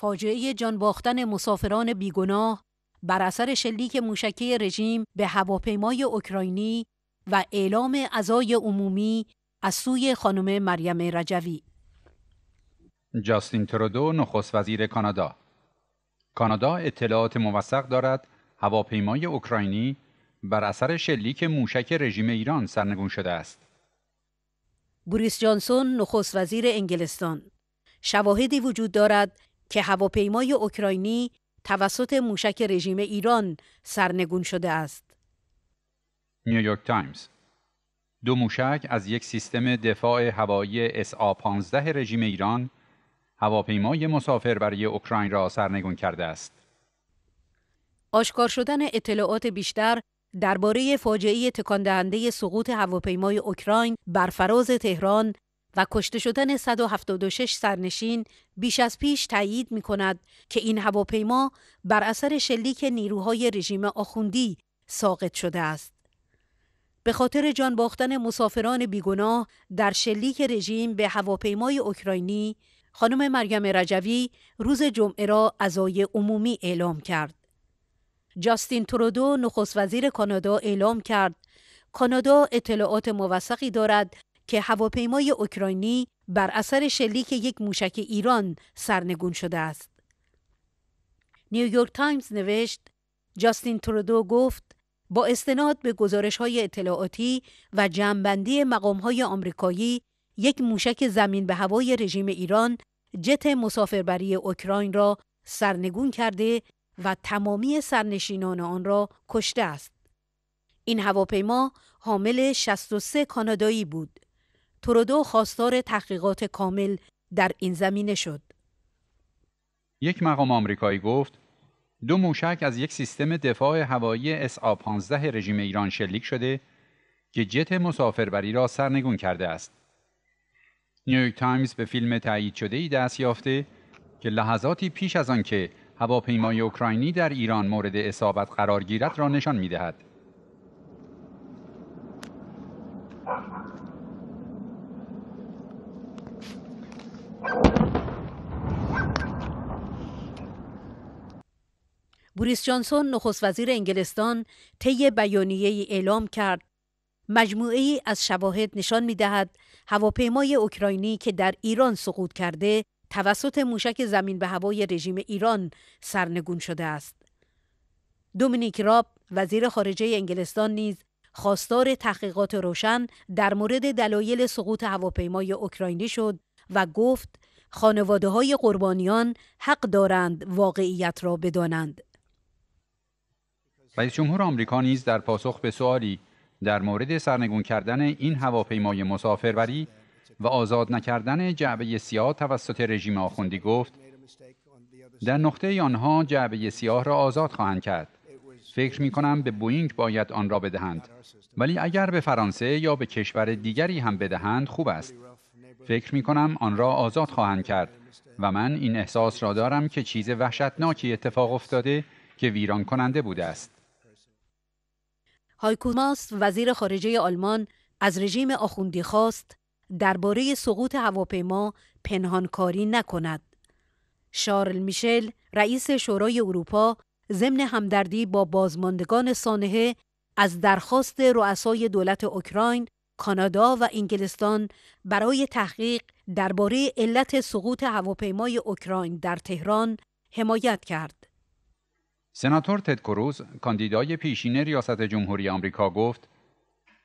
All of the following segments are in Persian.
فاجعه جان باختن مسافران بیگناه بر اثر شلیک موشکی رژیم به هواپیمای اوکراینی و اعلام عزای عمومی از سوی خانم مریم رجوی جاستین ترودو نخست وزیر کانادا کانادا اطلاعات موثق دارد هواپیمای اوکراینی بر اثر شلیک موشک رژیم ایران سرنگون شده است بوریس جانسون نخست وزیر انگلستان شواهدی وجود دارد که هواپیمای اوکراینی توسط موشک رژیم ایران سرنگون شده است. نیویورک تایمز دو موشک از یک سیستم دفاع هوایی SA-15 رژیم ایران هواپیمای مسافر برای اوکراین را سرنگون کرده است. آشکار شدن اطلاعات بیشتر درباره فاجعه تکان دهنده سقوط هواپیمای اوکراین بر فراز تهران و کشته شدن 176 سرنشین بیش از پیش تایید می کند که این هواپیما بر اثر شلیک نیروهای رژیم آخوندی ساقط شده است. به خاطر جان باختن مسافران بیگناه در شلیک رژیم به هواپیمای اوکراینی، خانم مریم رجوی روز جمعه را ازای عمومی اعلام کرد. جاستین ترودو نخست وزیر کانادا اعلام کرد کانادا اطلاعات موثقی دارد که هواپیمای اوکراینی بر اثر شلیک یک موشک ایران سرنگون شده است. نیویورک تایمز نوشت جاستین ترودو گفت با استناد به گزارش های اطلاعاتی و جمعبندی مقام های آمریکایی یک موشک زمین به هوای رژیم ایران جت مسافربری اوکراین را سرنگون کرده و تمامی سرنشینان آن را کشته است. این هواپیما حامل 63 کانادایی بود ترودو خواستار تحقیقات کامل در این زمینه شد. یک مقام آمریکایی گفت دو موشک از یک سیستم دفاع هوایی SA-15 رژیم ایران شلیک شده که جت مسافربری را سرنگون کرده است. نیویورک تایمز به فیلم تایید شده ای دست یافته که لحظاتی پیش از آنکه هواپیمای اوکراینی در ایران مورد اصابت قرار گیرد را نشان می بوریس جانسون نخست وزیر انگلستان طی بیانیه اعلام کرد مجموعه ای از شواهد نشان می دهد هواپیمای اوکراینی که در ایران سقوط کرده توسط موشک زمین به هوای رژیم ایران سرنگون شده است. دومینیک راب وزیر خارجه انگلستان نیز خواستار تحقیقات روشن در مورد دلایل سقوط هواپیمای اوکراینی شد و گفت خانواده های قربانیان حق دارند واقعیت را بدانند. رئیس جمهور آمریکا نیز در پاسخ به سؤالی در مورد سرنگون کردن این هواپیمای مسافربری و آزاد نکردن جعبه سیاه توسط رژیم آخوندی گفت در نقطه آنها جعبه سیاه را آزاد خواهند کرد فکر می کنم به بوینگ باید آن را بدهند ولی اگر به فرانسه یا به کشور دیگری هم بدهند خوب است فکر می کنم آن را آزاد خواهند کرد و من این احساس را دارم که چیز وحشتناکی اتفاق افتاده که ویران کننده بوده است ماس وزیر خارجه آلمان از رژیم آخوندی خواست درباره سقوط هواپیما پنهانکاری نکند. شارل میشل رئیس شورای اروپا ضمن همدردی با بازماندگان سانحه از درخواست رؤسای دولت اوکراین، کانادا و انگلستان برای تحقیق درباره علت سقوط هواپیمای اوکراین در تهران حمایت کرد. سناتور تد کروز کاندیدای پیشین ریاست جمهوری آمریکا گفت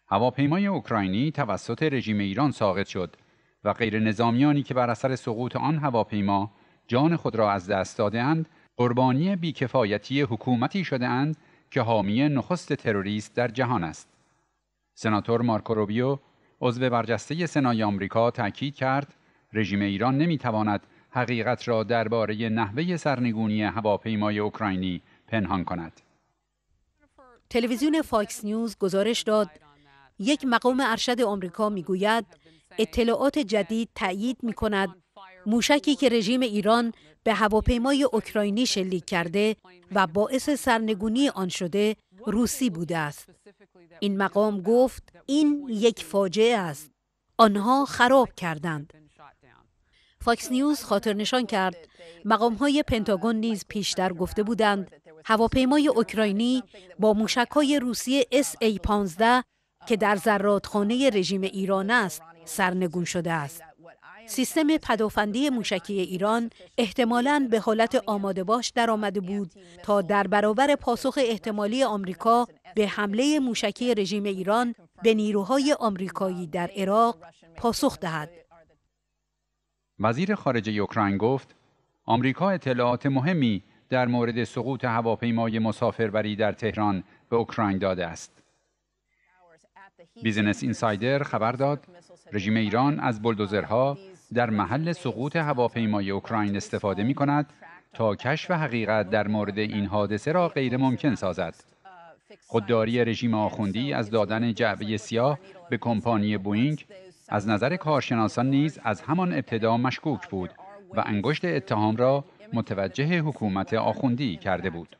هواپیمای اوکراینی توسط رژیم ایران ساقط شد و غیر نظامیانی که بر اثر سقوط آن هواپیما جان خود را از دست دادهاند قربانی بیکفایتی حکومتی اند که حامی نخست تروریست در جهان است سناتور مارکو روبیو عضو برجسته سنای آمریکا تاکید کرد رژیم ایران نمیتواند حقیقت را درباره نحوه سرنگونی هواپیمای اوکراینی پنهان کند تلویزیون فاکس نیوز گزارش داد یک مقام ارشد آمریکا میگوید اطلاعات جدید تایید می کند موشکی که رژیم ایران به هواپیمای اوکراینی شلیک کرده و باعث سرنگونی آن شده روسی بوده است. این مقام گفت این یک فاجعه است. آنها خراب کردند. فاکس نیوز خاطر نشان کرد مقام های پنتاگون نیز پیشتر گفته بودند هواپیمای اوکراینی با های روسی SA-15 که در زرادخانه رژیم ایران است سرنگون شده است. سیستم پدافندی موشکی ایران احتمالاً به حالت آماده باش آمده بود تا در برابر پاسخ احتمالی آمریکا به حمله موشکی رژیم ایران به نیروهای آمریکایی در عراق پاسخ دهد. وزیر خارجه اوکراین گفت آمریکا اطلاعات مهمی در مورد سقوط هواپیمای مسافربری در تهران به اوکراین داده است. بیزنس اینسایدر خبر داد رژیم ایران از بلدوزرها در محل سقوط هواپیمای اوکراین استفاده می کند تا کشف حقیقت در مورد این حادثه را غیر ممکن سازد. خودداری رژیم آخوندی از دادن جعبه سیاه به کمپانی بوینگ از نظر کارشناسان نیز از همان ابتدا مشکوک بود و انگشت اتهام را متوجه حکومت آخوندی کرده بود.